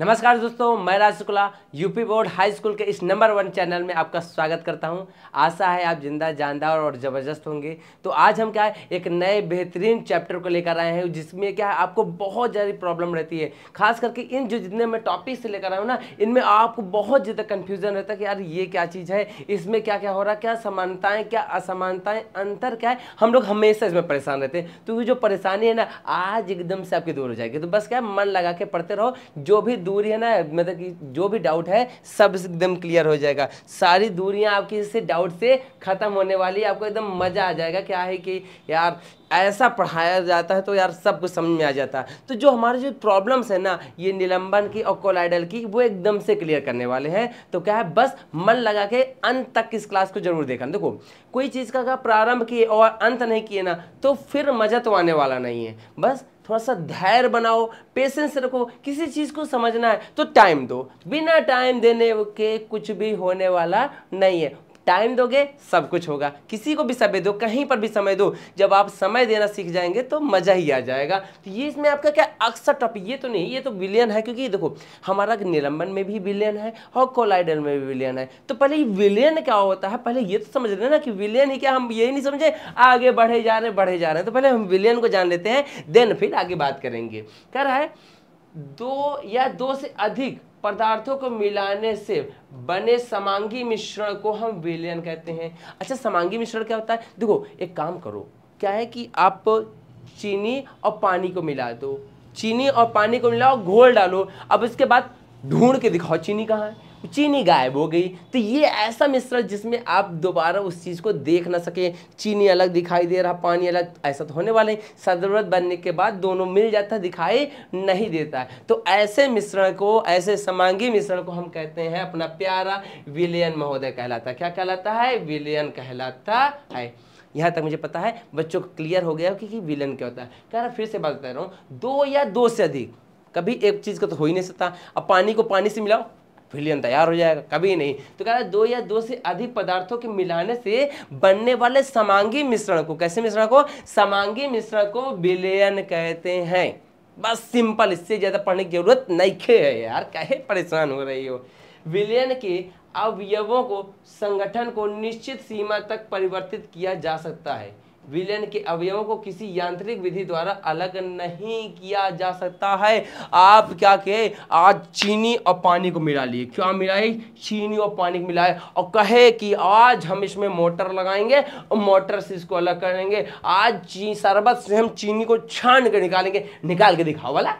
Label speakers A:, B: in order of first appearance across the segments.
A: नमस्कार दोस्तों मैं Raj Shukla UP board high school के इस नंबर वन चैनल में आपका स्वागत करता हूं आशा है आप जिंदा जानदार और ज़बरदस्त होंगे तो आज हम क्या है एक नए बेहतरीन चैप्टर को लेकर आए हैं जिसमें क्या है आपको बहुत ज़्यादा प्रॉब्लम रहती है खास करके इन जो जितने मैं टॉपिक से लेकर आया हूँ ना इनमें आपको बहुत ज़्यादा कन्फ्यूज़न रहता है कि यार ये क्या चीज़ है इसमें क्या क्या हो रहा है क्या समानताएँ क्या असमानताएँ अंतर क्या है हम लोग हमेशा इसमें परेशान रहते हैं तो ये जो परेशानी है ना आज एकदम से आपकी दूर हो जाएगी तो बस क्या मन लगा के पढ़ते रहो जो भी दूरी है ना मतलब कि जो भी डाउट है सब एकदम क्लियर हो जाएगा सारी दूरियां आपकी इससे डाउट से ख़त्म होने वाली है आपको एकदम मज़ा आ जाएगा क्या है कि यार ऐसा पढ़ाया जाता है तो यार सब कुछ समझ में आ जाता है तो जो हमारे जो प्रॉब्लम्स है ना ये निलंबन की और कोलाइडल की वो एकदम से क्लियर करने वाले हैं तो क्या है बस मन लगा के अंत तक इस क्लास को जरूर देखा देखो कोई चीज़ का अगर प्रारंभ किए और अंत नहीं किए ना तो फिर मज़ा तो आने वाला नहीं है बस थोड़ा सा धैर्य बनाओ पेशेंस रखो किसी चीज़ को समझना है तो टाइम दो बिना टाइम देने के कुछ भी होने वाला नहीं है टाइम दोगे सब कुछ होगा किसी को भी समय दो कहीं पर भी समय दो जब आप समय देना सीख जाएंगे तो मज़ा ही आ जाएगा तो ये इसमें आपका क्या अक्सर टॉपिक ये तो नहीं ये तो विलियन है क्योंकि देखो हमारा निलंबन में भी विलियन है और कोलाइडल में भी विलियन है तो पहले विलियन क्या होता है पहले ये तो समझ लेना कि विलियन ही क्या हम यही नहीं समझे आगे बढ़े जा रहे बढ़े जा रहे हैं तो पहले हम विलियन को जान लेते हैं देन फिर आगे बात करेंगे कह रहा है दो या दो से अधिक पदार्थों को मिलाने से बने समांगी मिश्रण को हम विलयन कहते हैं अच्छा समांगी मिश्रण क्या होता है देखो एक काम करो क्या है कि आप चीनी और पानी को मिला दो चीनी और पानी को मिलाओ घोल डालो अब इसके बाद ढूंढ के दिखाओ चीनी कहाँ है चीनी गायब हो गई तो ये ऐसा मिश्रण जिसमें आप दोबारा उस चीज़ को देख ना सकें चीनी अलग दिखाई दे रहा पानी अलग ऐसा तो होने वाला है सदरवत बनने के बाद दोनों मिल जाता दिखाई नहीं देता है तो ऐसे मिश्रण को ऐसे समांगी मिश्रण को हम कहते हैं अपना प्यारा विलियन महोदय कहलाता क्या कहलाता है विलियन कहलाता है यहाँ तक मुझे पता है बच्चों को क्लियर हो गया कि, कि विलन क्या होता है कह रहा फिर से बात बता रहा हूँ दो या दो से अधिक कभी एक चीज़ का तो हो ही नहीं सकता अब पानी को पानी से मिलाओ फिलियन तैयार हो जाएगा कभी नहीं तो कह रहा है दो या दो से अधिक पदार्थों के मिलाने से बनने वाले समांगी मिश्रण को कैसे मिश्रण को समांगी मिश्रण को विलयन कहते हैं बस सिंपल इससे ज़्यादा पढ़ने की जरूरत नहीं है यार कहे परेशान हो रही हो विलयन के अवयवों को संगठन को निश्चित सीमा तक परिवर्तित किया जा सकता है विलयन के अवयवों को किसी यांत्रिक विधि द्वारा अलग नहीं किया जा सकता है आप क्या कहे आज चीनी और पानी को मिला लिए क्या मिलाए चीनी और पानी को मिलाए और कहे कि आज हम इसमें मोटर लगाएंगे और मोटर से इसको अलग करेंगे आज चीनी शरबत से हम चीनी को छान कर निकालेंगे निकाल के दिखाओ वाला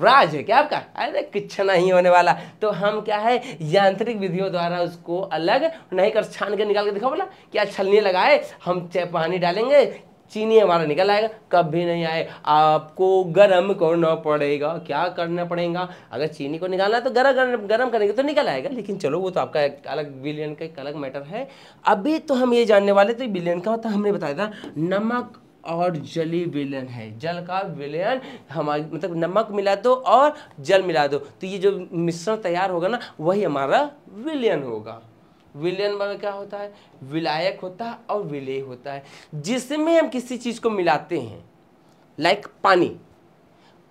A: राज है क्या आपका अरे कुछ नहीं होने वाला तो हम क्या है यांत्रिक विधियों द्वारा उसको अलग नहीं कर छान के निकाल के दिखाओ बोला क्या छलनी लगाए हम पानी डालेंगे चीनी हमारा निकल आएगा कभी नहीं आए आपको गरम करना पड़ेगा क्या करना पड़ेगा अगर चीनी को निकालना है तो गरम गरम गरम करेंगे तो निकल आएगा लेकिन चलो वो तो आपका एक अलग बिलियन का एक अलग मैटर है अभी तो हम ये जानने वाले थे बिलियन का होता तो हमने बताया था नमक और जली विलयन है जल का विलयन हमारी मतलब नमक मिला दो और जल मिला दो तो ये जो मिश्रण तैयार होगा ना वही हमारा विलयन होगा विलयन में मतलब क्या होता है विलायक होता है और विलय होता है जिसमें हम किसी चीज़ को मिलाते हैं लाइक पानी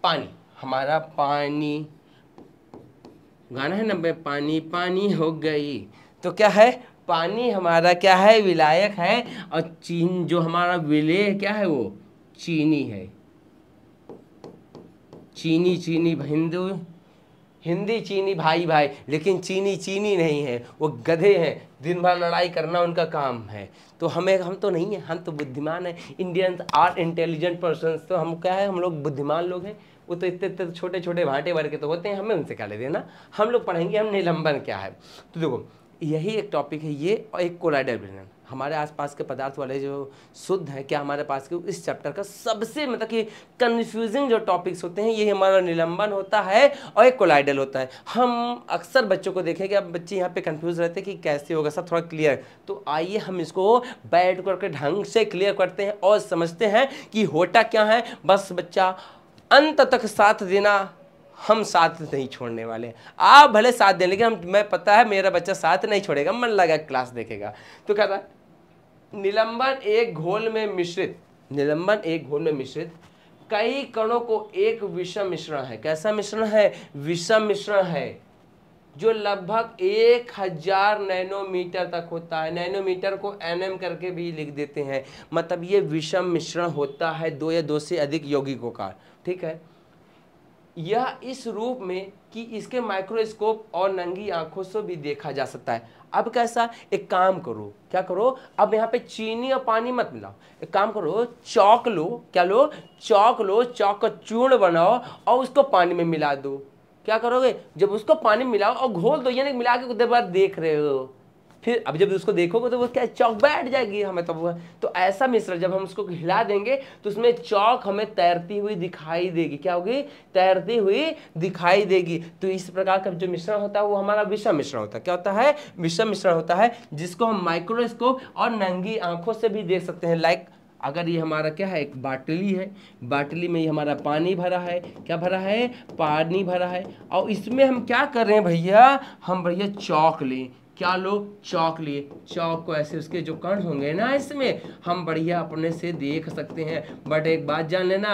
A: पानी हमारा पानी गाना है ना पानी पानी हो गई तो क्या है पानी हमारा क्या है विलायक है और चीन जो हमारा विलेय क्या है वो चीनी है चीनी चीनी हिंदू हिंदी चीनी भाई भाई लेकिन चीनी चीनी नहीं है वो गधे हैं दिन भर लड़ाई करना उनका काम है तो हमें हम तो नहीं है हम तो बुद्धिमान हैं इंडियंस आर इंटेलिजेंट पर्सन तो हम क्या है हम लोग बुद्धिमान लोग हैं वो तो इतने इतने छोटे छोटे भांटे भर के तो होते हैं हमें उनसे क्या ले देना हम लोग पढ़ेंगे हम निलंबन क्या है तो देखो यही एक टॉपिक है ये और एक कोलाइडल विलयन हमारे आसपास के पदार्थ वाले जो शुद्ध हैं क्या हमारे पास के इस चैप्टर का सबसे मतलब कि कन्फ्यूजिंग जो टॉपिक्स होते हैं ये हमारा निलंबन होता है और एक कोलाइडल होता है हम अक्सर बच्चों को देखें कि अब बच्चे यहाँ पे कंफ्यूज रहते हैं कि कैसे होगा सब थोड़ा क्लियर तो आइए हम इसको बैठ करके ढंग से क्लियर करते हैं और समझते हैं कि होटा क्या है बस बच्चा अंत तक साथ देना हम साथ नहीं छोड़ने वाले आप भले साथ दें लेकिन हम मैं पता है मेरा बच्चा साथ नहीं छोड़ेगा मन लगा क्लास देखेगा तो कहता निलंबन एक घोल में मिश्रित निलंबन एक घोल में मिश्रित कई कणों को एक विषम मिश्रण है कैसा मिश्रण है विषम मिश्रण है जो लगभग एक हजार नैनोमीटर तक होता है नैनोमीटर को एनएम करके भी लिख देते हैं मतलब ये विषम मिश्रण होता है दो या दो से अधिक यौगिकों का ठीक है यह इस रूप में कि इसके माइक्रोस्कोप और नंगी आंखों से भी देखा जा सकता है अब कैसा एक काम करो क्या करो अब यहाँ पे चीनी और पानी मत मिलाओ एक काम करो चौक लो क्या लो चौक लो चौक का चूर्ण बनाओ और उसको पानी में मिला दो क्या करोगे जब उसको पानी मिलाओ और घोल दो यानी मिला के देख रहे हो फिर अब जब उसको देखोगे तो वो क्या चौक बैठ जाएगी हमें तब तो, तो ऐसा मिश्र जब हम उसको हिला देंगे तो उसमें चौक हमें तैरती हुई दिखाई देगी क्या होगी तैरती हुई दिखाई देगी तो इस प्रकार का जो मिश्रण होता है वो हमारा विषम मिश्रण होता है क्या होता है विषम मिश्रण होता है जिसको हम माइक्रोस्कोप और नंगी आंखों से भी देख सकते हैं लाइक अगर ये हमारा क्या है एक बाटली है बाटली में ये हमारा पानी भरा है क्या भरा है पानी भरा है और इसमें हम क्या कर रहे हैं भैया हम भैया चौक लें क्या लो चौक लिए चौक को ऐसे उसके जो कण होंगे ना इसमें हम बढ़िया अपने से देख सकते हैं बट एक बात जान लेना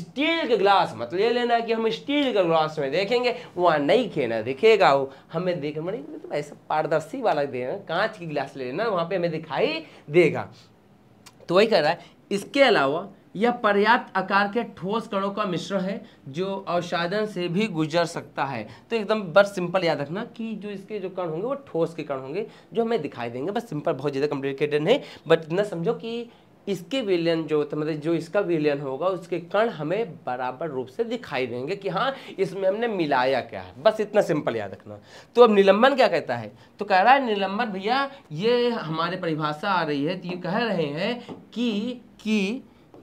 A: स्टील के ग्लास मतलब ले लेना कि हम स्टील के ग्लास में देखेंगे वहाँ नहीं खेना दिखेगा वो हमें देख मैंने तो ऐसा पारदर्शी वाला देना कांच की गिलास ले लेना वहाँ पे हमें दिखाई देगा तो वही कह रहा है इसके अलावा यह पर्याप्त आकार के ठोस कणों का मिश्रण है जो अवसादन से भी गुजर सकता है तो एकदम बस सिंपल याद रखना कि जो इसके जो कण होंगे वो ठोस के कण होंगे जो हमें दिखाई देंगे बस सिंपल बहुत ज़्यादा कॉम्प्लिकेटेड नहीं बट इतना समझो कि इसके विलयन जो होता तो मतलब जो इसका विलयन होगा उसके कण हमें बराबर रूप से दिखाई देंगे कि हाँ इसमें हमने मिलाया क्या है बस इतना सिंपल याद रखना तो अब निलंबन क्या कहता है तो कह रहा है निलंबन भैया ये हमारे परिभाषा आ रही है तो ये कह रहे हैं कि कि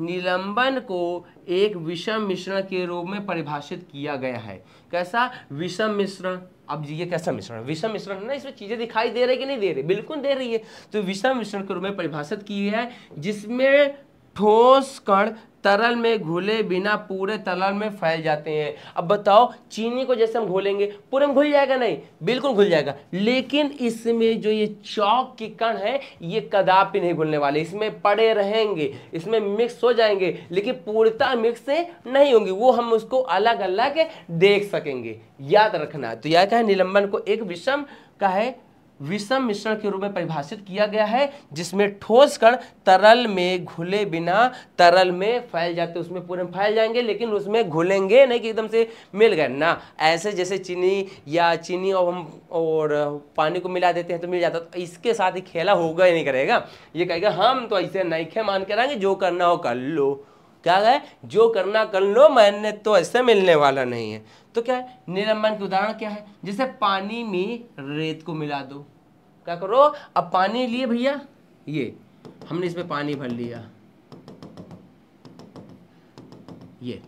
A: निलंबन को एक विषम मिश्रण के रूप में परिभाषित किया गया है कैसा विषम मिश्रण अब ये कैसा मिश्रण विषम मिश्रण है ना इसमें चीज़ें दिखाई दे रही कि नहीं दे रही बिल्कुल दे रही है तो विषम मिश्रण के रूप में परिभाषित की है जिसमें ठोस कण तरल में घुले बिना पूरे तरल में फैल जाते हैं अब बताओ चीनी को जैसे हम घोलेंगे पूरे में घुल जाएगा नहीं बिल्कुल घुल जाएगा लेकिन इसमें जो ये चौक की कण है ये कदापि नहीं घुलने वाले इसमें पड़े रहेंगे इसमें मिक्स हो जाएंगे लेकिन पूर्णता मिक्स नहीं होंगी वो हम उसको अलग अलग देख सकेंगे याद रखना तो यह क्या है निलंबन को एक विषम का है विषम मिश्रण के रूप में परिभाषित किया गया है जिसमें ठोस कण तरल में घुले बिना तरल में फैल जाते उसमें पूरे फैल जाएंगे लेकिन उसमें घुलेंगे नहीं कि एकदम से मिल गए ना ऐसे जैसे चीनी या चीनी और हम और पानी को मिला देते हैं तो मिल जाता तो इसके साथ ही खेला होगा ही नहीं करेगा ये कहेगा हम तो ऐसे नहीं खे मान के रहेंगे जो करना हो कर लो क्या है जो करना कर लो मैंने तो ऐसे मिलने वाला नहीं है तो क्या है निलंबन के उदाहरण क्या है जैसे पानी में रेत को मिला दो क्या करो अब पानी लिए भैया ये हमने इसमें पानी भर लिया ये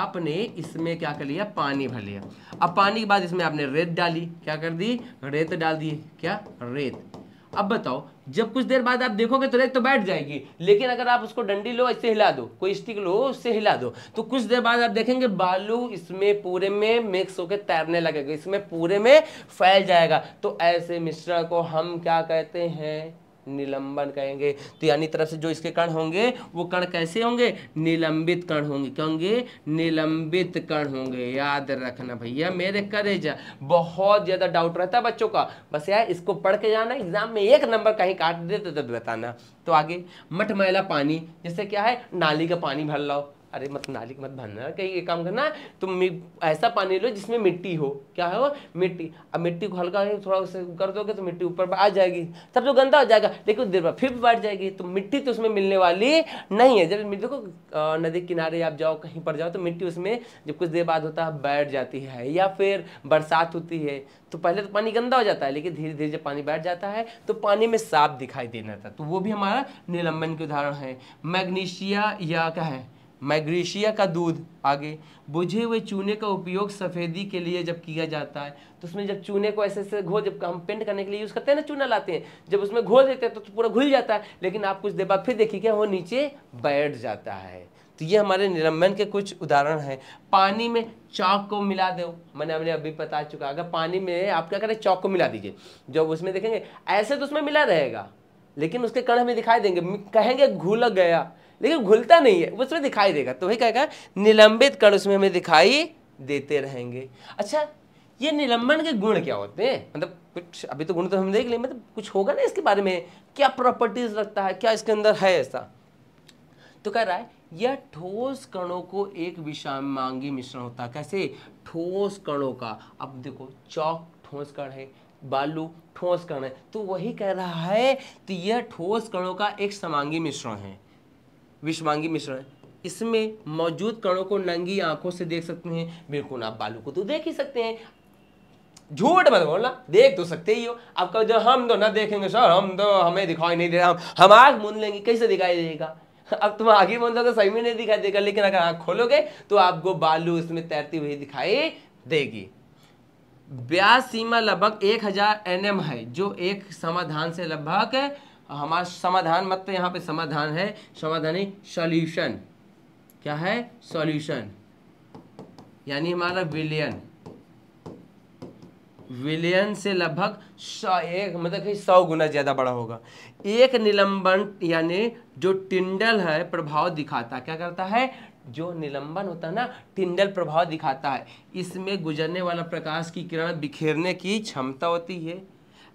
A: आपने इसमें क्या कर लिया पानी भर लिया अब पानी के बाद इसमें आपने रेत डाली क्या कर दी रेत डाल दी क्या रेत अब बताओ जब कुछ देर बाद आप देखोगे तो रेत तो बैठ जाएगी लेकिन अगर आप उसको डंडी लो इससे हिला दो कोई स्टिक लो उससे हिला दो तो कुछ देर बाद आप देखेंगे बालू इसमें पूरे में मिक्स होकर तैरने लगेगा इसमें पूरे में फैल जाएगा तो ऐसे मिश्रण को हम क्या कहते हैं निलंबन कहेंगे तो यानी तरफ से जो इसके कण होंगे वो कण कैसे होंगे निलंबित कण होंगे क्या होंगे निलंबित कण होंगे याद रखना भैया मेरे जा बहुत ज़्यादा डाउट रहता है बच्चों का बस यार इसको पढ़ के जाना एग्जाम में एक नंबर कहीं काट देते तब तो बताना तो आगे मठमैला पानी जैसे क्या है नाली का पानी भर लाओ अरे मत नाली मत भरना कहीं एक काम करना तुम ऐसा पानी लो जिसमें मिट्टी हो क्या है वो मिट्टी अब मिट्टी को हल्का थोड़ा उसे कर दोगे तो मिट्टी ऊपर आ जाएगी तब तो गंदा हो जाएगा लेकिन देर बाद फिर बैठ जाएगी तो मिट्टी तो उसमें मिलने वाली नहीं है जब मिट्टी को नदी किनारे आप जाओ कहीं पर जाओ तो मिट्टी उसमें जब कुछ देर बाद होता है बैठ जाती है या फिर बरसात होती है तो पहले तो पानी गंदा हो जाता है लेकिन धीरे धीरे जब पानी बैठ जाता है तो पानी में साफ दिखाई देना था तो वो भी हमारा निलंबन के उदाहरण है मैग्नीशिया या क्या है मैग्रीशिया का दूध आगे बुझे हुए चूने का उपयोग सफ़ेदी के लिए जब किया जाता है तो उसमें जब चूने को ऐसे ऐसे घोल जब हम पेंट करने के लिए यूज़ करते हैं ना चूना लाते हैं जब उसमें घोल देते हैं तो, तो पूरा घुल जाता है लेकिन आप कुछ देर बाद फिर देखिए क्या वो नीचे बैठ जाता है तो ये हमारे निलंबन के कुछ उदाहरण हैं पानी में चौक को मिला दो मैंने हमने अभी बता चुका अगर पानी में आप क्या करें चौक को मिला दीजिए जब उसमें देखेंगे ऐसे तो उसमें मिला रहेगा लेकिन उसके कण हमें दिखाई देंगे कहेंगे घुल गया लेकिन घुलता नहीं है वो उसमें दिखाई देगा तो वही कहेगा निलंबित कण उसमें हमें दिखाई देते रहेंगे अच्छा ये निलंबन के गुण क्या होते हैं मतलब कुछ अभी तो गुण तो हम देख लें मतलब कुछ होगा ना इसके बारे में क्या प्रॉपर्टीज लगता है क्या इसके अंदर है ऐसा तो कह रहा है यह ठोस कणों को एक विषमांगी मिश्रण होता है कैसे ठोस कणों का अब देखो चौक ठोस कण है बालू ठोस कण है तो वही कह रहा है तो यह ठोस कणों का एक समांगी मिश्रण है विश्वांगी मिश्रण इसमें मौजूद कणों को नंगी आंखों से देख सकते हैं बिल्कुल आप बालू को तो देख ही सकते हैं झूठ मत बोलना देख तो सकते ही हो आप कहो जो हम तो ना देखेंगे सर हम तो हमें दिखाई नहीं दे रहा हम हम आग मुन लेंगे कैसे दिखाई देगा अब तुम आगे मूंद लोगे तो सही में नहीं दिखाई देगा लेकिन अगर आँख खोलोगे तो आपको बालू इसमें तैरती हुई दिखाई देगी ब्याज सीमा लगभग 1000 एनएम है जो एक समाधान से लगभग हमारा समाधान मत यहाँ पे समाधान है समाधानी सॉल्यूशन क्या है सॉल्यूशन यानी हमारा विलियन विलियन से लगभग सौ एक मतलब कि सौ गुना ज़्यादा बड़ा होगा एक निलंबन यानी जो टिंडल है प्रभाव दिखाता क्या करता है जो निलंबन होता है ना टिंडल प्रभाव दिखाता है इसमें गुजरने वाला प्रकाश की किरण बिखेरने की क्षमता होती है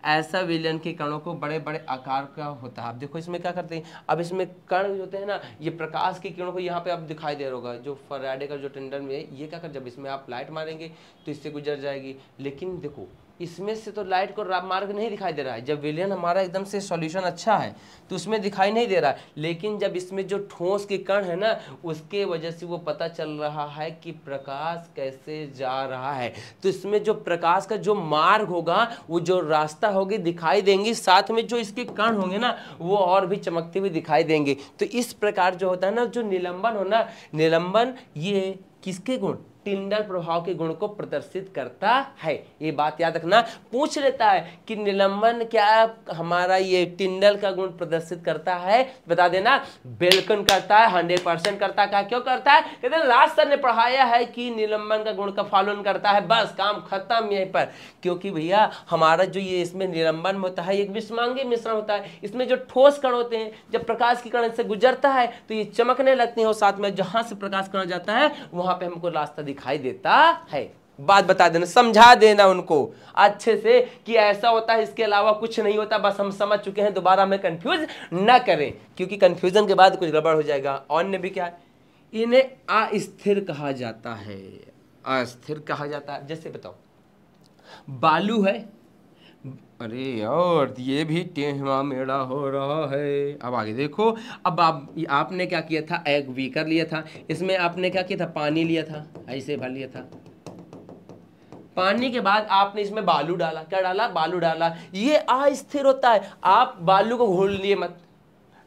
A: ऐसा विलयन के कणों को बड़े बड़े आकार का होता है आप देखो इसमें क्या करते हैं अब इसमें कण होते हैं ना ये प्रकाश के किरणों को यहाँ पे आप दिखाई दे रहा होगा जो फराडे का जो टेंडर में है ये क्या कर जब इसमें आप लाइट मारेंगे तो इससे गुजर जाएगी लेकिन देखो इसमें से तो लाइट को मार्ग नहीं दिखाई दे रहा है जब विलियन हमारा एकदम से सॉल्यूशन अच्छा है तो उसमें दिखाई नहीं दे रहा है लेकिन जब इसमें जो ठोस के कण है ना उसके वजह से वो पता चल रहा है कि प्रकाश कैसे जा रहा है तो इसमें जो प्रकाश का जो मार्ग होगा वो जो रास्ता होगी दिखाई देंगी साथ में जो इसके कण होंगे ना वो और भी चमकते हुए दिखाई देंगे तो इस प्रकार जो होता है ना जो निलंबन हो ना निलंबन ये किसके गुण टिंडर प्रभाव के गुण को प्रदर्शित करता है ये बात याद रखना पूछ लेता है कि निलंबन क्या हमारा ये टिंडल का गुण प्रदर्शित करता है बता देना बेलकन करता है हंड्रेड परसेंट करता है क्यों करता है कहते लास्ट सर ने पढ़ाया है कि निलंबन का गुण का फॉलोन करता है बस काम खत्म यहीं पर क्योंकि भैया हमारा जो ये इसमें निलंबन होता है एक विषमांगी मिश्रण होता है इसमें जो ठोस कण होते हैं जब प्रकाश की कण से गुजरता है तो ये चमकने लगते हैं और साथ में जहां से प्रकाश कण जाता है वहां पर हमको रास्ता दिख दिखाई देता है बात बता देना समझा देना उनको अच्छे से कि ऐसा होता है इसके अलावा कुछ नहीं होता बस हम समझ चुके हैं दोबारा हमें कंफ्यूज ना करें क्योंकि कंफ्यूजन के बाद कुछ गड़बड़ हो जाएगा और ने भी क्या इन्हें अस्थिर कहा जाता है अस्थिर कहा जाता है जैसे बताओ बालू है अरे और ये भी टेहवा मेड़ा हो रहा है अब आगे देखो अब आप आपने क्या किया था एग वी कर लिया था इसमें आपने क्या किया था पानी लिया था ऐसे भर लिया था पानी के बाद आपने इसमें बालू डाला क्या डाला बालू डाला ये अस्थिर होता है आप बालू को घोल लिए मत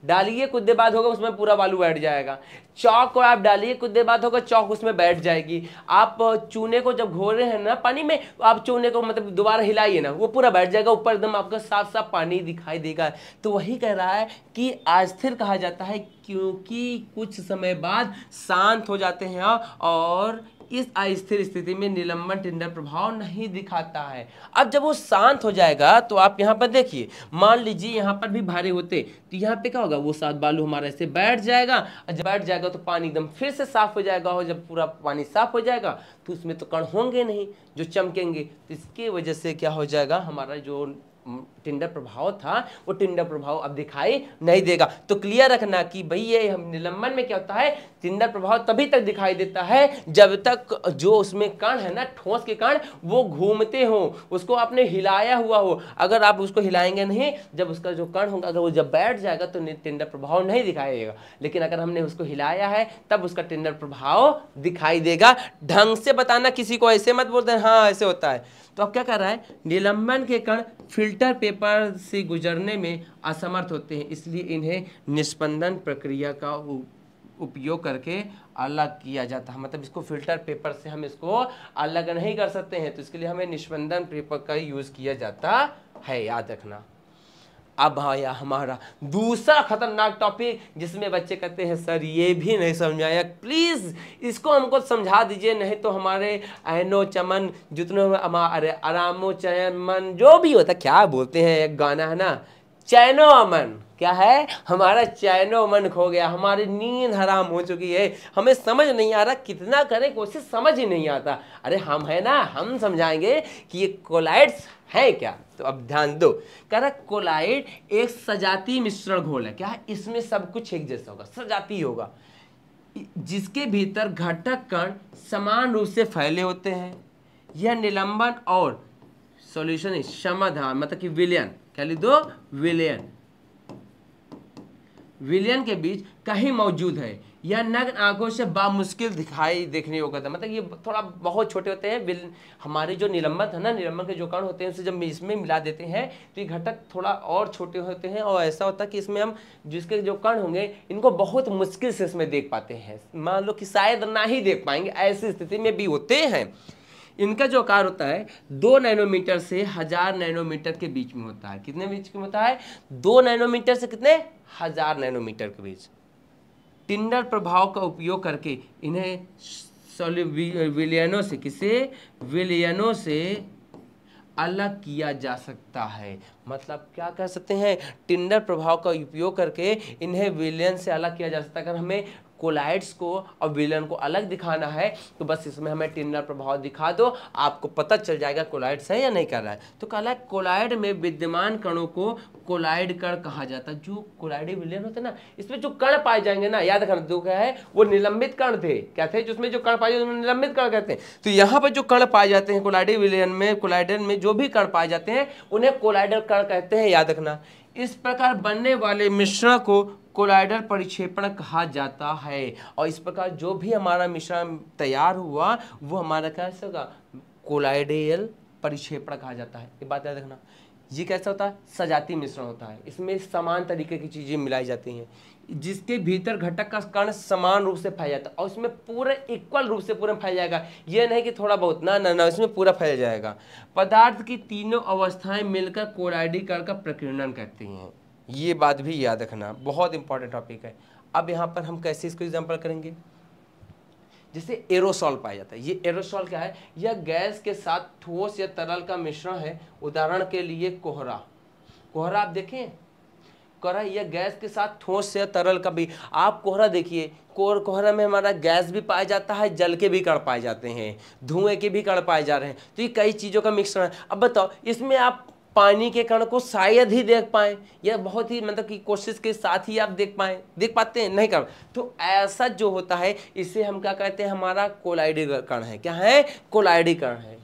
A: डालिए कुछ देर बाद होगा उसमें पूरा बालू बैठ जाएगा चौक को आप डालिए कुछ देर बाद होगा चौक उसमें बैठ जाएगी आप चूने को जब घोल रहे हैं ना पानी में आप चूने को मतलब दोबारा हिलाइए ना वो पूरा बैठ जाएगा ऊपर एकदम आपको साफ साफ पानी दिखाई देगा तो वही कह रहा है कि अस्थिर कहा जाता है क्योंकि कुछ समय बाद शांत हो जाते हैं और इस अस्थिर स्थिति में निलंबन टेंडर प्रभाव नहीं दिखाता है अब जब वो शांत हो जाएगा तो आप यहाँ पर देखिए मान लीजिए यहाँ पर भी भारी होते तो यहाँ पे क्या होगा वो सात बालू हमारा ऐसे बैठ जाएगा और जब बैठ जाएगा तो पानी एकदम फिर से साफ हो जाएगा और जब पूरा पानी साफ हो जाएगा तो उसमें तो कण होंगे नहीं जो चमकेंगे तो इसकी वजह से क्या हो जाएगा हमारा जो टिंडर प्रभाव था वो टिंडर प्रभाव अब दिखाई नहीं देगा तो क्लियर रखना कि भाई ये हम निलंबन में क्या होता है टिंडर प्रभाव तभी तक दिखाई देता है जब तक जो उसमें कण है ना ठोस के कण वो घूमते हो उसको आपने हिलाया हुआ हो अगर आप उसको हिलाएंगे नहीं जब उसका जो कण होगा अगर वो जब बैठ जाएगा तो टिंडर प्रभाव नहीं दिखाई देगा लेकिन अगर हमने उसको हिलाया है तब उसका टिंडर प्रभाव दिखाई देगा ढंग से बताना किसी को ऐसे मत बोलते हाँ ऐसे होता है तो अब क्या कर रहा है निलंबन के कण फिर फिल्टर पेपर से गुजरने में असमर्थ होते हैं इसलिए इन्हें निष्पंदन प्रक्रिया का उपयोग करके अलग किया जाता है मतलब इसको फिल्टर पेपर से हम इसको अलग नहीं कर सकते हैं तो इसके लिए हमें निष्पंदन पेपर का यूज़ किया जाता है याद रखना अब आया हमारा दूसरा खतरनाक टॉपिक जिसमें बच्चे कहते हैं सर ये भी नहीं समझाया प्लीज़ इसको हमको समझा दीजिए नहीं तो हमारे एनो चमन जितने अरे आरामो चमन जो भी होता क्या बोलते हैं एक गाना है ना चैनो अमन क्या है हमारा चैनो अमन खो गया हमारी नींद हराम हो चुकी है हमें समझ नहीं आ रहा कितना करें कोशिश समझ ही नहीं आता अरे हम है ना हम समझाएंगे कि ये कोलाइड्स है क्या तो अब ध्यान दो कह रहा कोलाइड एक सजाती मिश्रण घोल है क्या है इसमें सब कुछ एक जैसा होगा सजाती होगा जिसके भीतर घटक कण समान रूप से फैले होते हैं यह निलंबन और सॉल्यूशन समाधान मतलब कि विलयन क्या लिख दो विलियन विलियन के बीच कहीं मौजूद है यह नग्न आंखों से बामुश्किल दिखाई देखने को करता मतलब ये थोड़ा बहुत छोटे होते हैं हमारे जो निलंबन है ना निलंबन के जो कण होते हैं उसे जब इसमें मिला देते हैं तो ये घटक थोड़ा और छोटे होते हैं और ऐसा होता है कि इसमें हम जिसके जो कण होंगे इनको बहुत मुश्किल से इसमें देख पाते हैं मान लो कि शायद ना ही देख पाएंगे ऐसी स्थिति में भी होते हैं इनका जो आकार होता है दो नैनोमीटर से हज़ार नैनोमीटर के बीच में होता है कितने बीच में होता है दो नैनोमीटर से कितने हज़ार नैनोमीटर के बीच टिंडर प्रभाव का उपयोग करके इन्हें विलियनों से किसे विलियनों से अलग किया जा सकता है मतलब क्या कह सकते हैं टिंडर प्रभाव का उपयोग करके इन्हें विलियन से अलग किया जा सकता है अगर हमें कोलाइड्स को और विलन को अलग दिखाना है तो बस इसमें हमें टिन्नर प्रभाव दिखा दो आपको पता चल जाएगा कोलाइड्स है या नहीं कर रहा है तो कहला कोलाइड में विद्यमान कणों को कोलाइड कण कहा जाता है जो कोलाइडी विलियन होते ना इसमें जो कण पाए जाएंगे ना याद रखना जो क्या है वो निलंबित कण थे क्या थे जिसमें जो कण पाए जाते निलंबित कण कहते हैं तो यहाँ पर जो कण पाए जाते हैं कोलाइडी विलियन में कोलाइडन में जो भी कण पाए जाते हैं उन्हें कोलाइडर कण कहते हैं याद रखना इस प्रकार बनने वाले मिश्रण को कोलाइडर परिक्षेपण कहा जाता है और इस प्रकार जो भी हमारा मिश्रण तैयार हुआ वो हमारा कैसे होगा कोलाइडियल परिक्षेपण कहा जाता है ये बात याद रखना ये कैसा होता है सजाती मिश्रण होता है इसमें समान तरीके की चीज़ें मिलाई जाती हैं जिसके भीतर घटक का कण समान रूप से फैल जाता है और उसमें पूरा इक्वल रूप से पूरा फैल जाएगा यह नहीं कि थोड़ा बहुत ना ना ना इसमें पूरा फैल जाएगा पदार्थ की तीनों अवस्थाएं मिलकर कोराइडी कोराइडीकरण का प्रकीर्णन करती हैं ये बात भी याद रखना बहुत इंपॉर्टेंट टॉपिक है अब यहाँ पर हम कैसे इसको एग्जाम्पल करेंगे जैसे एरोसॉल पाया जाता है ये एरोसॉल क्या है यह गैस के साथ ठोस या तरल का मिश्रण है उदाहरण के लिए कोहरा कोहरा आप देखें कोहरा यह गैस के साथ ठोस या तरल का भी आप कोहरा देखिए कोर कोहरा में हमारा गैस भी पाया जाता है जल के भी कण पाए जाते हैं धुएं के भी कण पाए जा रहे हैं तो ये कई चीज़ों का मिश्रण है अब बताओ इसमें आप पानी के कण को शायद ही देख पाएं या बहुत ही मतलब कि कोशिश के साथ ही आप देख पाए देख पाते हैं नहीं कर तो ऐसा जो होता है इसे हम क्या कहते हैं हमारा कोलाइडी कण है क्या है कोलाइडी कण है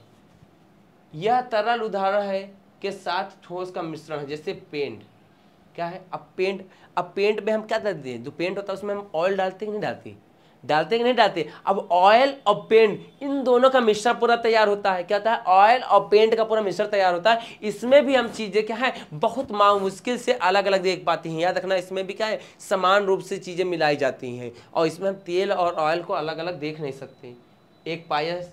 A: यह तरल उदाहरण है के साथ ठोस का मिश्रण है जैसे पेंट क्या है अब पेंट अब पेंट में हम क्या डालते हैं जो पेंट होता है उसमें हम ऑयल डालते कि नहीं डालते डालते कि नहीं डालते अब ऑयल और पेंट इन दोनों का मिश्रण पूरा तैयार होता है क्या होता है ऑयल और पेंट का पूरा मिश्रण तैयार होता है इसमें भी हम चीज़ें क्या है बहुत मुश्किल से अलग अलग देख पाती हैं याद रखना इसमें भी क्या है समान रूप से चीज़ें मिलाई जाती हैं और इसमें हम तेल और ऑयल को अलग अलग देख नहीं सकते एक पायस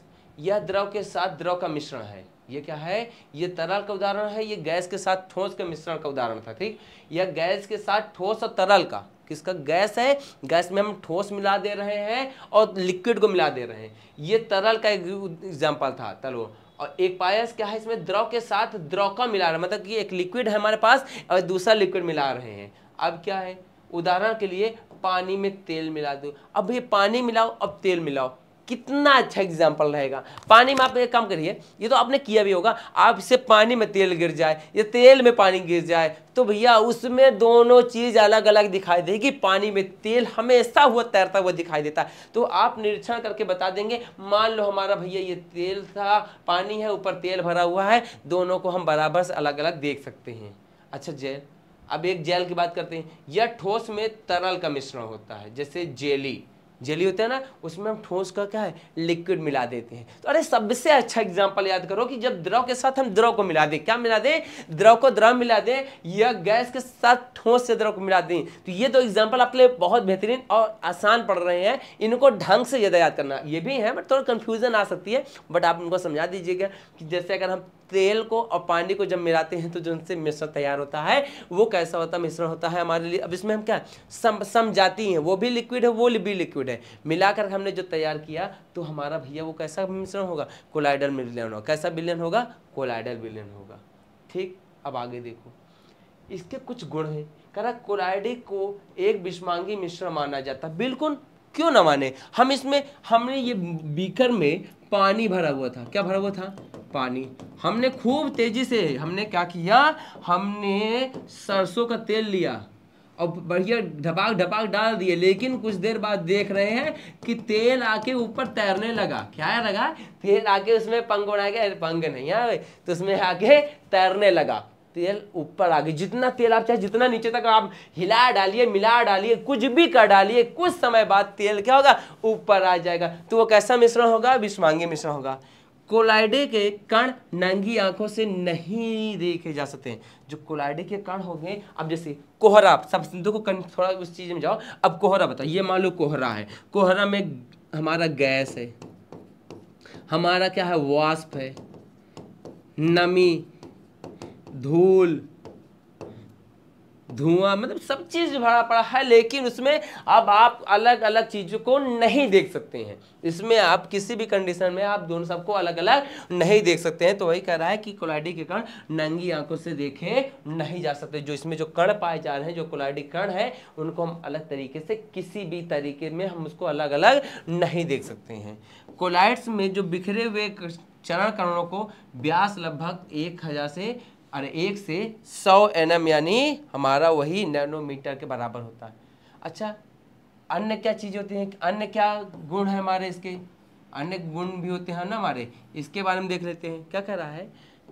A: यह द्रव के साथ द्रव का मिश्रण है ये क्या है ये तरल का उदाहरण है ये गैस के साथ ठोस के मिश्रण का उदाहरण था ठीक यह गैस के साथ ठोस और तरल का किसका गैस है गैस में हम ठोस मिला दे रहे हैं और लिक्विड को मिला दे रहे हैं ये तरल का एक एग्जाम्पल था तलो और एक पायस क्या है इसमें द्रव के साथ द्रव का मिला रहे मतलब कि एक लिक्विड है हमारे पास और दूसरा लिक्विड मिला रहे हैं अब क्या है उदाहरण के लिए पानी में तेल मिला दो अब ये पानी मिलाओ अब तेल मिलाओ कितना अच्छा एग्जाम्पल रहेगा पानी में आप एक काम करिए ये तो आपने किया भी होगा आप इसे पानी में तेल गिर जाए या तेल में पानी गिर जाए तो भैया उसमें दोनों चीज़ अलग अलग दिखाई देगी पानी में तेल हमेशा हुआ तैरता हुआ दिखाई देता है तो आप निरीक्षण करके बता देंगे मान लो हमारा भैया ये तेल था पानी है ऊपर तेल भरा हुआ है दोनों को हम बराबर से अलग अलग देख सकते हैं अच्छा जेल अब एक जेल की बात करते हैं यह ठोस में तरल का मिश्रण होता है जैसे जेली जली होते हैं ना उसमें हम ठोस का क्या है लिक्विड मिला देते हैं तो अरे सबसे अच्छा एग्जाम्पल याद करो कि जब द्रव के साथ हम द्रव को मिला दें क्या मिला दें द्रव को द्रव मिला दें या गैस के साथ ठोस से द्रव को मिला दें तो ये दो तो एग्जाम्पल आपके लिए बहुत बेहतरीन और आसान पड़ रहे हैं इनको ढंग से ज़्यादा याद करना ये भी है बट थोड़ा कन्फ्यूजन आ सकती है बट आप उनको समझा दीजिएगा कि जैसे अगर हम तेल को और पानी को जब मिलाते हैं तो जो उनसे मिश्रण तैयार होता है वो कैसा होता है मिश्रण होता है हमारे लिए अब इसमें हम क्या सम सम जाती हैं वो भी लिक्विड है वो भी लिक्विड है मिलाकर हमने जो तैयार किया तो हमारा भैया वो कैसा मिश्रण होगा कोलाइडल मिलियन होगा कैसा बिलियन होगा कोलाइडल बिलियन होगा ठीक अब आगे देखो इसके कुछ गुण हैं करा कोलाइडी को एक विषमांगी मिश्रण माना जाता है बिल्कुल क्यों ना माने हम इसमें हमने ये बीकर में पानी भरा हुआ था क्या भरा हुआ था पानी हमने खूब तेज़ी से हमने क्या किया हमने सरसों का तेल लिया और बढ़िया ढपाक ढपाक डाल दिए लेकिन कुछ देर बाद देख रहे हैं कि तेल आके ऊपर तैरने लगा क्या है लगा तेल आके उसमें पंग उड़ा के पंग नहीं यार तो उसमें आके तैरने लगा तेल ऊपर आ गई जितना तेल आप चाहे जितना नीचे तक आप हिला डालिए मिला डालिए कुछ भी कर डालिए कुछ समय बाद तेल क्या होगा ऊपर आ जाएगा तो वो कैसा मिश्रण होगा विश्वांगी मिश्रण होगा कोलाइडे के कण नंगी आंखों से नहीं देखे जा सकते हैं जो कोलाइडे के कण हो गए अब जैसे कोहरा सब सिंधु को थोड़ा उस चीज़ में जाओ अब कोहरा बताओ ये मान लो कोहरा है कोहरा में हमारा गैस है हमारा क्या है वाष्प है नमी धूल धुआं मतलब सब चीज़ भरा पड़ा है लेकिन उसमें अब आप अलग अलग चीज़ों को नहीं देख सकते हैं इसमें आप किसी भी कंडीशन में आप दोनों सबको अलग अलग नहीं देख सकते हैं तो वही कह रहा है कि कोलाइडी के कण नंगी आंखों से देखे नहीं जा सकते जो इसमें जो कण पाए जा रहे हैं जो कोलाइडी कण है उनको हम अलग तरीके से किसी भी तरीके में हम उसको अलग अलग नहीं देख सकते हैं कोलाइड्स में जो बिखरे हुए चरण कणों को व्यास लगभग एक हज़ार से और एक से सौ एन यानी हमारा वही नैनोमीटर के बराबर होता है अच्छा अन्य क्या चीज़ होती है अन्य क्या गुण है हमारे इसके अन्य गुण भी होते हैं ना हमारे इसके बारे में देख लेते हैं क्या कह रहा है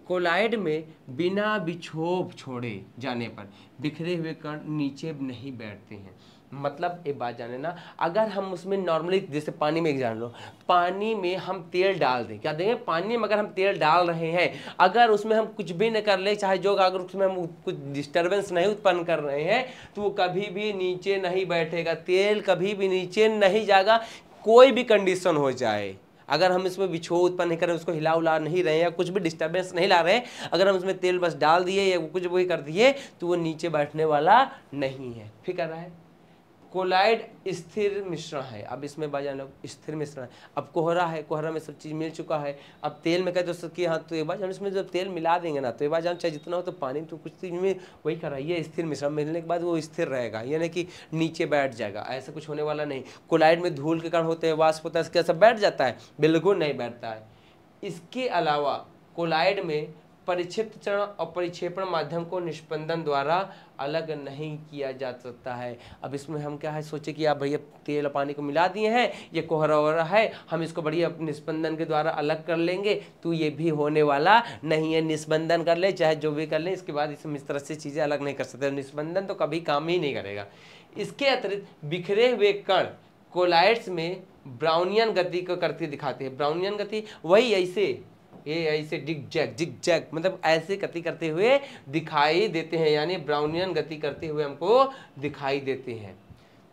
A: कोलाइड में बिना बिछोभ छोड़े जाने पर बिखरे हुए कण नीचे नहीं बैठते हैं मतलब एक बात जाने ना अगर हम उसमें नॉर्मली जैसे पानी में जान लो पानी में हम तेल डाल दें क्या देंगे पानी में अगर हम तेल डाल रहे हैं अगर उसमें हम कुछ भी न कर ले चाहे जो अगर उसमें हम कुछ डिस्टर्बेंस नहीं उत्पन्न कर रहे हैं तो वो कभी भी नीचे नहीं बैठेगा तेल कभी भी नीचे नहीं जाएगा कोई भी कंडीशन हो जाए अगर हम इसमें बिछो उत्पन्न नहीं कर रहे उसको हिला उला नहीं रहे या कुछ भी डिस्टर्बेंस नहीं ला रहे अगर हम इसमें तेल बस डाल दिए या कुछ वही कर दिए तो वो नीचे बैठने वाला नहीं है फिक्र रहा है कोलाइड स्थिर मिश्रण है अब इसमें बाजान लोग स्थिर मिश्रण है अब कोहरा है कोहरा में सब चीज़ मिल चुका है अब तेल में कहते हो तो कि हाँ तो ये बार हम इसमें जब तेल मिला देंगे ना तो ये बार चाहे जितना हो तो पानी तो कुछ चीज़ में वही कर रहा है ये स्थिर मिश्रण मिलने के बाद वो स्थिर रहेगा यानी कि नीचे बैठ जाएगा ऐसा कुछ होने वाला नहीं कोलाइड में धूल के कारण होते हैं वाष्प होता है इसके बैठ जाता है बिल्कुल नहीं बैठता है इसके अलावा कोलाइड में परिक्षिप्त चरण और परिक्षेपण माध्यम को निष्पंदन द्वारा अलग नहीं किया जा सकता है अब इसमें हम क्या है सोचे कि आप भैया तेल और पानी को मिला दिए हैं ये कोहरा वहरा है हम इसको बढ़िया निष्पंदन के द्वारा अलग कर लेंगे तो ये भी होने वाला नहीं है निष्पंदन कर ले चाहे जो भी कर ले इसके बाद इसमें इस तरह से चीज़ें अलग नहीं कर सकते निष्पंदन तो कभी काम ही नहीं करेगा इसके अतिरिक्त बिखरे हुए कण कोलाइट्स में ब्राउनियन गति को करती दिखाते हैं ब्राउनियन गति वही ऐसे ए ऐसे डिग जैक डिग जैक मतलब ऐसे गति करते हुए दिखाई देते हैं यानी ब्राउनियन गति करते हुए हमको दिखाई देते हैं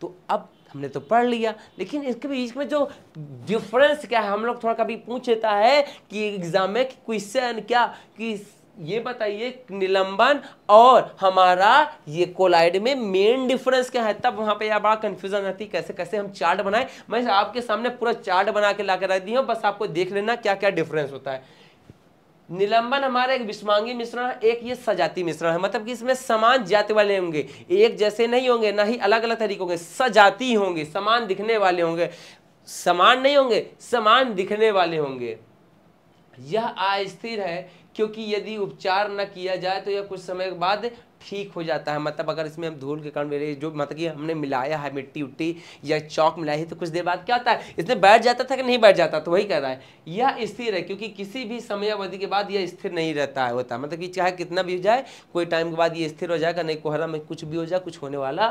A: तो अब हमने तो पढ़ लिया लेकिन इसके बीच में जो डिफरेंस क्या है हम लोग थोड़ा कभी पूछ लेता है कि एग्जाम में क्वेश्चन क्या कि ये बताइए निलंबन और हमारा ये कोलाइड में मेन डिफरेंस क्या है तब वहां पे बड़ा कंफ्यूजन रहती है कैसे कैसे हम चार्ट बनाए मैं आपके सामने पूरा चार्ट बना के ला कर रख दी हूँ बस आपको देख लेना क्या क्या डिफरेंस होता है निलंबन हमारा एक विस्मांगी मिश्रण है एक ये सजाती मिश्रण है मतलब कि इसमें समान जाति वाले होंगे एक जैसे नहीं होंगे ना ही अलग अलग तरीके होंगे सजाती होंगे समान दिखने वाले होंगे समान नहीं होंगे समान दिखने वाले होंगे यह अस्थिर है क्योंकि यदि उपचार न किया जाए तो यह कुछ समय के बाद ठीक हो जाता है मतलब अगर इसमें हम धूल के कारण जो मतलब कि हमने मिलाया है मिट्टी उट्टी या चौक मिलाई है तो कुछ देर बाद क्या होता है इसमें बैठ जाता था कि नहीं बैठ जाता तो वही कह रहा है यह स्थिर है क्योंकि किसी भी समय अवधि के बाद यह स्थिर नहीं रहता है होता मतलब कि चाहे कितना भी हो जाए कोई टाइम के बाद ये स्थिर हो जाएगा नहीं कोहरा में कुछ भी हो जाए कुछ होने वाला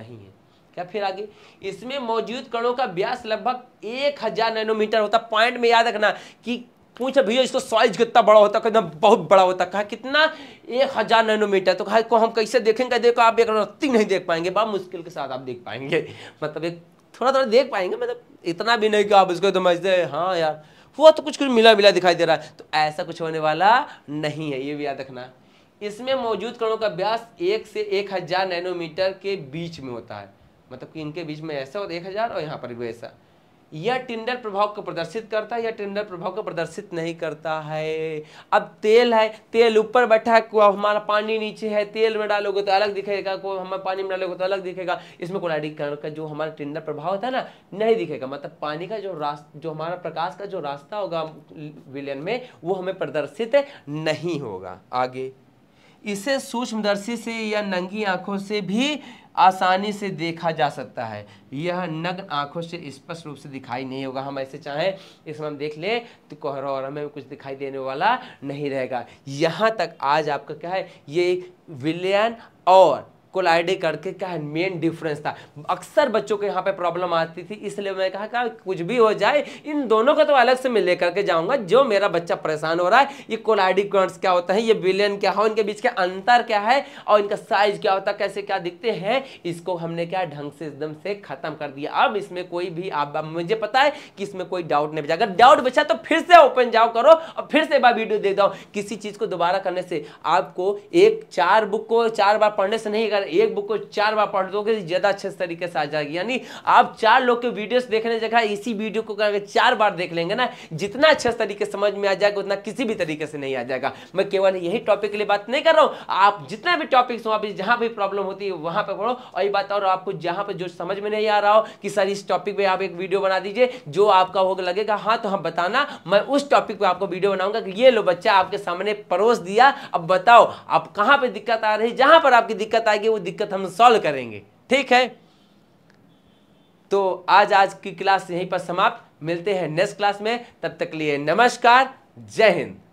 A: नहीं है क्या फिर आगे इसमें मौजूद कणों का ब्यास लगभग एक नैनोमीटर होता पॉइंट में याद रखना कि पूछा भैया इसका साइज कितना बड़ा होता है बहुत बड़ा होता कहा कितना एक हज़ार नैनोमीटर तो कहा को हम कैसे देखेंगे देखो आप एक रत्ती नहीं देख पाएंगे बहुत मुश्किल के साथ आप देख पाएंगे मतलब एक थोड़ा थोड़ा देख पाएंगे मतलब इतना भी नहीं कि आप इसको समझते हाँ यार हुआ तो कुछ कुछ मिला मिला दिखाई दे रहा है तो ऐसा कुछ होने वाला नहीं है ये भी याद रखना इसमें मौजूद कणों का व्यास एक से एक हज़ार नैनोमीटर के बीच में होता है मतलब कि इनके बीच में ऐसा होता है एक हज़ार और यहाँ पर भी ऐसा यह टिंडर प्रभाव को प्रदर्शित करता है या टिंडर प्रभाव को प्रदर्शित नहीं करता है अब तेल है तेल ऊपर बैठा है हमारा पानी नीचे है तेल में डालोगे तो अलग दिखेगा को हमारे पानी में डालोगे तो अलग दिखेगा इसमें कोलाडीकरण का जो हमारा टिंडर प्रभाव होता है ना नहीं दिखेगा मतलब पानी का जो रास्ता जो हमारा प्रकाश का जो रास्ता होगा विलयन में वो हमें प्रदर्शित नहीं होगा आगे इसे सूक्ष्मदर्शी से या नंगी आंखों से भी आसानी से देखा जा सकता है यह नग्न आंखों से स्पष्ट रूप से दिखाई नहीं होगा हम ऐसे चाहें इसमें हम देख लें तो कोहरा और हमें कुछ दिखाई देने वाला नहीं रहेगा यहाँ तक आज आपका क्या है ये विलयन और कोलाइडे करके क्या है मेन डिफरेंस था अक्सर बच्चों को यहाँ पे प्रॉब्लम आती थी इसलिए मैं कहा कि कुछ भी हो जाए इन दोनों का तो अलग से मैं लेकर के जाऊँगा जो मेरा बच्चा परेशान हो रहा है ये कोलाइडी कॉन्ट्स क्या होता है ये बिलियन क्या है इनके बीच का अंतर क्या है और इनका साइज क्या होता है कैसे क्या दिखते हैं इसको हमने क्या ढंग से एकदम से खत्म कर दिया अब इसमें कोई भी आप मुझे पता है कि इसमें कोई डाउट नहीं बचा अगर डाउट बचा तो फिर से ओपन जाओ करो और फिर से बार वीडियो देख दो किसी चीज को दोबारा करने से आपको एक चार बुक को चार बार पढ़ने से नहीं एक बुक को चार बार पढ़ दोगे ज़्यादा अच्छे तरीके से आ जाएगी यानी आप चार लोग के वीडियोस देखने जगह इसी वीडियो को अगर चार बार देख लेंगे ना जितना अच्छे तरीके समझ में आ जाएगा उतना किसी भी तरीके से नहीं आ जाएगा मैं केवल यही टॉपिक के लिए बात नहीं कर रहा हूँ आप जितना भी टॉपिक्स हो आप जहाँ भी प्रॉब्लम होती है वहाँ पर पढ़ो और ये बात और आपको जहाँ पर जो समझ में नहीं आ रहा हो कि सर इस टॉपिक पर आप एक वीडियो बना दीजिए जो आपका होगा लगेगा हाँ तो हम हाँ, बताना मैं उस टॉपिक पर आपको वीडियो बनाऊंगा कि ये लो बच्चा आपके सामने परोस दिया अब बताओ आप कहाँ पर दिक्कत आ रही जहाँ पर आपकी दिक्कत आएगी आगे वो दिक्कत हम सॉल्व करेंगे ठीक है तो आज आज की क्लास यहीं पर समाप्त मिलते हैं नेक्स्ट क्लास में तब तक लिए नमस्कार जय हिंद